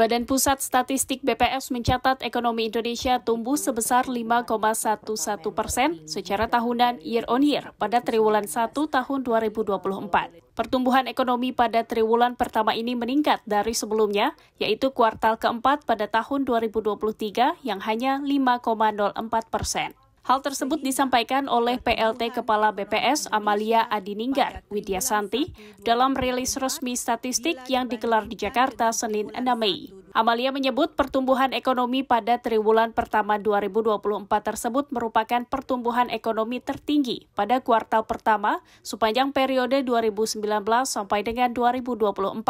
Badan Pusat Statistik BPS mencatat ekonomi Indonesia tumbuh sebesar 5,11 persen secara tahunan year on year pada triwulan 1 tahun 2024. Pertumbuhan ekonomi pada triwulan pertama ini meningkat dari sebelumnya, yaitu kuartal keempat pada tahun 2023 yang hanya 5,04 persen. Hal tersebut disampaikan oleh PLT Kepala BPS Amalia Adininggar Widya Santi dalam rilis resmi statistik yang digelar di Jakarta Senin 6 Mei. Amalia menyebut pertumbuhan ekonomi pada triwulan pertama 2024 tersebut merupakan pertumbuhan ekonomi tertinggi pada kuartal pertama sepanjang periode 2019 sampai dengan 2024.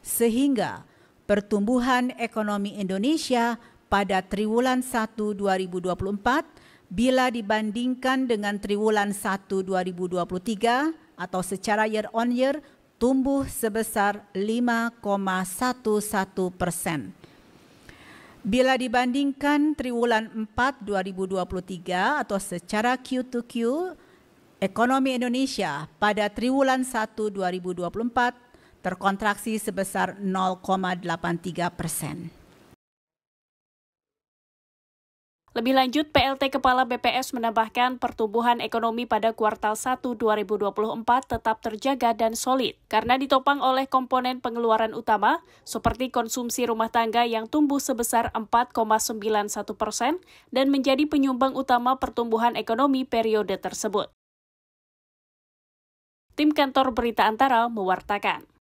Sehingga pertumbuhan ekonomi Indonesia pada triwulan 1 2024 bila dibandingkan dengan triwulan 1 2023 atau secara year on year tumbuh sebesar 5,11 persen. Bila dibandingkan triwulan 4 2023 atau secara Q2Q, ekonomi Indonesia pada triwulan 1 2024 terkontraksi sebesar 0,83 persen. Lebih lanjut, PLT Kepala BPS menambahkan pertumbuhan ekonomi pada kuartal 1 2024 tetap terjaga dan solid karena ditopang oleh komponen pengeluaran utama seperti konsumsi rumah tangga yang tumbuh sebesar 4,91 persen dan menjadi penyumbang utama pertumbuhan ekonomi periode tersebut. Tim Kantor Berita Antara mewartakan.